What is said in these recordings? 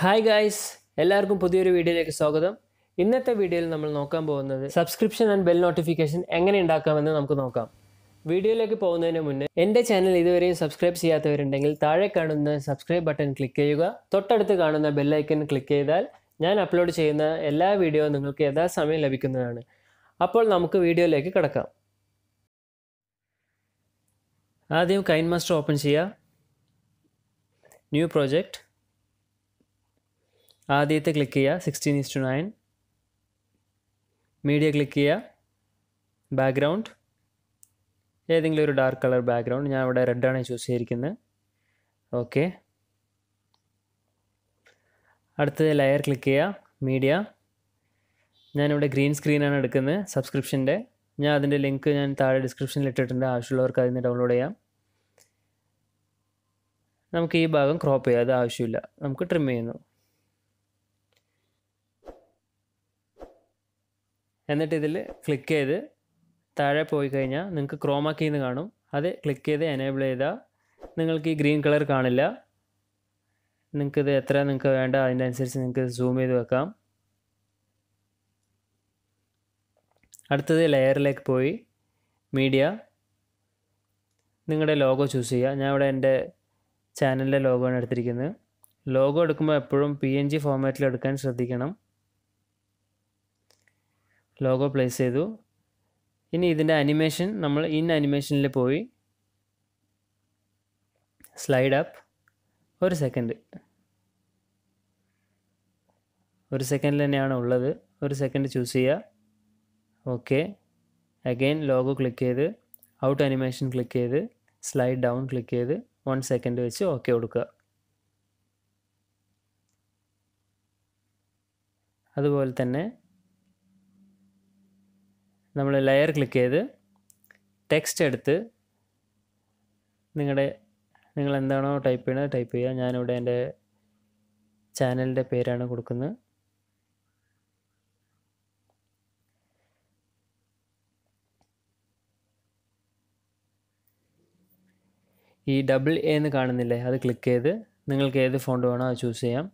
hi guys എല്ലാവർക്കും പുതിയൊരു വീഡിയോയിലേക്ക് സ്വാഗതം ഇന്നത്തെ വീഡിയോയിൽ നമ്മൾ നോക്കാൻ പോകുന്നത് സബ്സ്ക്രിപ്ഷൻ ആൻഡ് ബെൽ നോട്ടിഫിക്കേഷൻ എങ്ങനെ ഉണ്ടാക്കാമെന്ന് നമുക്ക് നോക്കാം വീഡിയോയിലേക്ക് പോകുന്നതിന് മുന്നേ എൻ്റെ ചാനൽ ഇതുവരെയും സബ്സ്ക്രൈബ് ചെയ്യാത്തവരുണ്ടെങ്കിൽ താഴെ കാണുന്ന സബ്സ്ക്രൈബ് ബട്ടൺ ക്ലിക്ക് ചെയ്യുക തൊട്ടടുത്ത് കാണുന്ന ബെല്ലൈക്കൺ ക്ലിക്ക് ചെയ്താൽ ഞാൻ അപ്ലോഡ് ചെയ്യുന്ന എല്ലാ വീഡിയോയും നിങ്ങൾക്ക് യഥാസമയം ലഭിക്കുന്നതാണ് അപ്പോൾ നമുക്ക് വീഡിയോയിലേക്ക് കിടക്കാം ആദ്യം കൈൻ മാസ്റ്റർ ഓപ്പൺ ചെയ്യുക ന്യൂ പ്രോജക്റ്റ് ആദ്യത്തെ ക്ലിക്ക് ചെയ്യുക sixteen to nine media click ചെയ്യുക ബാക്ക്ഗ്രൗണ്ട് ഏതെങ്കിലും ഒരു ഡാർക്ക് കളർ ബാക്ക്ഗ്രൗണ്ട് ഞാൻ ഇവിടെ റെഡാണ് ചൂസ് ചെയ്തിരിക്കുന്നത് ഓക്കെ അടുത്തത് ലെയർ ക്ലിക്ക് ചെയ്യുക മീഡിയ ഞാനിവിടെ ഗ്രീൻ സ്ക്രീനാണ് എടുക്കുന്നത് സബ്സ്ക്രിപ്ഷൻ്റെ ഞാൻ അതിൻ്റെ ലിങ്ക് ഞാൻ താഴെ ഡിസ്ക്രിപ്ഷനിൽ ഇട്ടിട്ടുണ്ട് ആവശ്യമുള്ളവർക്ക് അതിൽ നിന്ന് ഡൗൺലോഡ് ചെയ്യാം നമുക്ക് ഈ ഭാഗം ക്രോപ്പ് ചെയ്യാം അത് ആവശ്യമില്ല നമുക്ക് ട്രിം ചെയ്യുന്നു എന്നിട്ട് ഇതിൽ ക്ലിക്ക് ചെയ്ത് താഴെ പോയി കഴിഞ്ഞാൽ നിങ്ങൾക്ക് ക്രോമാക്കി എന്ന് കാണും അത് ക്ലിക്ക് ചെയ്ത് എനേബിൾ ചെയ്താൽ നിങ്ങൾക്ക് ഈ ഗ്രീൻ കളർ കാണില്ല നിങ്ങൾക്കിത് എത്ര നിങ്ങൾക്ക് വേണ്ട അതിൻ്റെ അനുസരിച്ച് നിങ്ങൾക്ക് സൂം ചെയ്ത് വെക്കാം അടുത്തത് ലെയറിലേക്ക് പോയി മീഡിയ നിങ്ങളുടെ ലോഗോ ചൂസ് ചെയ്യുക ഞാൻ ഇവിടെ എൻ്റെ ചാനലിൻ്റെ ലോഗോ ആണ് എടുത്തിരിക്കുന്നത് ലോഗോ എടുക്കുമ്പോൾ എപ്പോഴും പി എൻ ജി ഫോമാറ്റിൽ എടുക്കാൻ ശ്രദ്ധിക്കണം ലോഗോ പ്ലേസ് ചെയ്തു ഇനി ഇതിൻ്റെ അനിമേഷൻ നമ്മൾ ഇൻ അനിമേഷനിൽ പോയി സ്ലൈഡ് അപ്പ് ഒരു സെക്കൻഡ് ഒരു സെക്കൻഡിൽ തന്നെയാണ് ഉള്ളത് ഒരു സെക്കൻഡ് ചൂസ് ചെയ്യുക ഓക്കെ അഗെയിൻ ലോഗോ ക്ലിക്ക് ചെയ്ത് ഔട്ട് അനിമേഷൻ ക്ലിക്ക് ചെയ്ത് സ്ലൈഡ് ഡൗൺ ക്ലിക്ക് ചെയ്ത് വൺ സെക്കൻഡ് വെച്ച് ഓക്കെ കൊടുക്കുക അതുപോലെ തന്നെ നമ്മൾ ലെയർ ക്ലിക്ക് ചെയ്ത് ടെക്സ്റ്റ് എടുത്ത് നിങ്ങളുടെ നിങ്ങൾ എന്താണോ ടൈപ്പ് ചെയ്യണത് ടൈപ്പ് ചെയ്യുക ഞാനിവിടെ എൻ്റെ ചാനലിൻ്റെ പേരാണ് കൊടുക്കുന്നത് ഈ ഡബിൾ എ എന്ന് കാണുന്നില്ലേ അത് ക്ലിക്ക് ചെയ്ത് നിങ്ങൾക്ക് ഏത് ഫോണ്ട് വേണോ അത് ചൂസ് ചെയ്യാം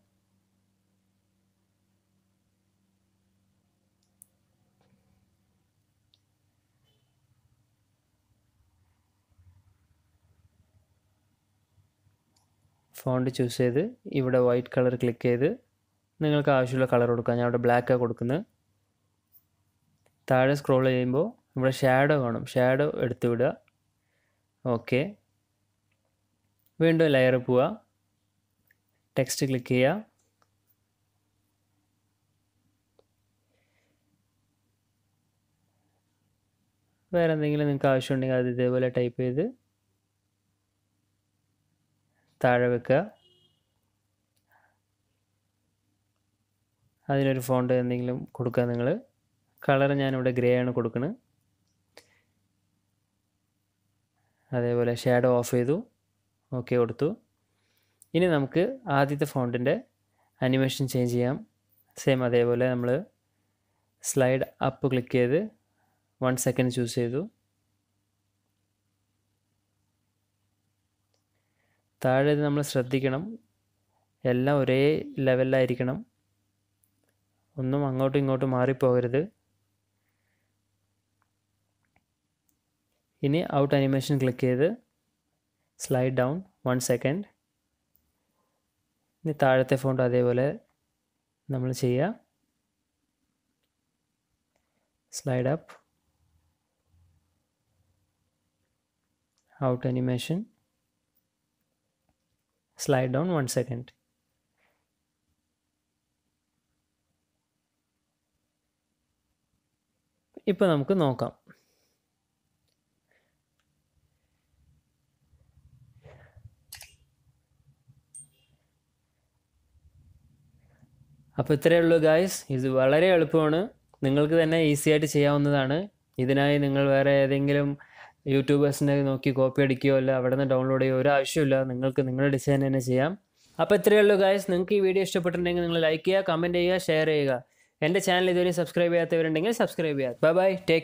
ഫോണ്ട് ചൂസ് ചെയ്ത് ഇവിടെ വൈറ്റ് കളർ ക്ലിക്ക് ചെയ്ത് നിങ്ങൾക്ക് ആവശ്യമുള്ള കളർ കൊടുക്കുക ഞാൻ ബ്ലാക്ക് ബ്ലാക്കാണ് കൊടുക്കുന്നത് താഴെ സ്ക്രോൾ ചെയ്യുമ്പോൾ ഇവിടെ ഷാഡോ കാണും ഷാഡോ എടുത്ത് വിടുക ഓക്കെ വീണ്ടും ലെയർ പോവുക ടെക്സ്റ്റ് ക്ലിക്ക് ചെയ്യുക വേറെ എന്തെങ്കിലും നിങ്ങൾക്ക് ആവശ്യമുണ്ടെങ്കിൽ അത് ഇതേപോലെ ടൈപ്പ് ചെയ്ത് താഴെ വെക്കുക അതിനൊരു ഫോണ്ട് എന്തെങ്കിലും കൊടുക്കുക നിങ്ങൾ കളർ ഞാനിവിടെ ഗ്രേ ആണ് കൊടുക്കുന്നത് അതേപോലെ ഷാഡോ ഓഫ് ചെയ്തു ഓക്കെ കൊടുത്തു ഇനി നമുക്ക് ആദ്യത്തെ ഫോണ്ടിൻ്റെ അനിമേഷൻ ചേഞ്ച് ചെയ്യാം സെയിം അതേപോലെ നമ്മൾ സ്ലൈഡ് അപ്പ് ക്ലിക്ക് ചെയ്ത് വൺ സെക്കൻഡ് ചൂസ് ചെയ്തു താഴെ നമ്മൾ ശ്രദ്ധിക്കണം എല്ലാം ഒരേ ലെവലിലായിരിക്കണം ഒന്നും അങ്ങോട്ടും ഇങ്ങോട്ടും മാറിപ്പോകരുത് ഇനി ഔട്ട് അനിമേഷൻ ക്ലിക്ക് ചെയ്ത് സ്ലൈഡ് ഡൗൺ വൺ സെക്കൻഡ് ഇനി താഴത്തെ ഫോണ്ട് അതേപോലെ നമ്മൾ ചെയ്യുക slide up out animation slide down one second ഇപ്പൊ നമുക്ക് നോക്കാം അപ്പോൾ ഇത്രയേ ഉള്ളൂ ഗായ്സ് ഇത് വളരെ എളുപ്പമാണ് നിങ്ങൾക്ക് തന്നെ ഈസി ആയിട്ട് ചെയ്യാവുന്നതാണ് ഇതിനായി നിങ്ങൾ വേറെ ഏതെങ്കിലും യൂട്യൂബേഴ്സിനെ നോക്കി കോപ്പി അടിക്കുകയോ അല്ല അവിടെ നിന്ന് ഡൗൺലോഡ് ചെയ്യുകയോ ഒരു ആവശ്യമില്ല നിങ്ങൾക്ക് നിങ്ങളുടെ ഡിസൈൻ തന്നെ ചെയ്യാം അപ്പോൾ ഇത്രയേ ഉള്ളൂ ഗായ്സ് നിങ്ങൾക്ക് ഈ വീഡിയോ ഇഷ്ടപ്പെട്ടിട്ടുണ്ടെങ്കിൽ നിങ്ങൾ ലൈക്ക് ചെയ്യുക കമൻറ്റ് ചെയ്യുക ഷെയർ ചെയ്യുക എൻ്റെ ചാനൽ ഇതുവരെ സബ്സ്ക്രൈബ് ചെയ്യാത്തവരുണ്ടെങ്കിൽ സബ്സ്ക്രൈബ് ചെയ്യുക ബൈ ബൈ ടേക്ക്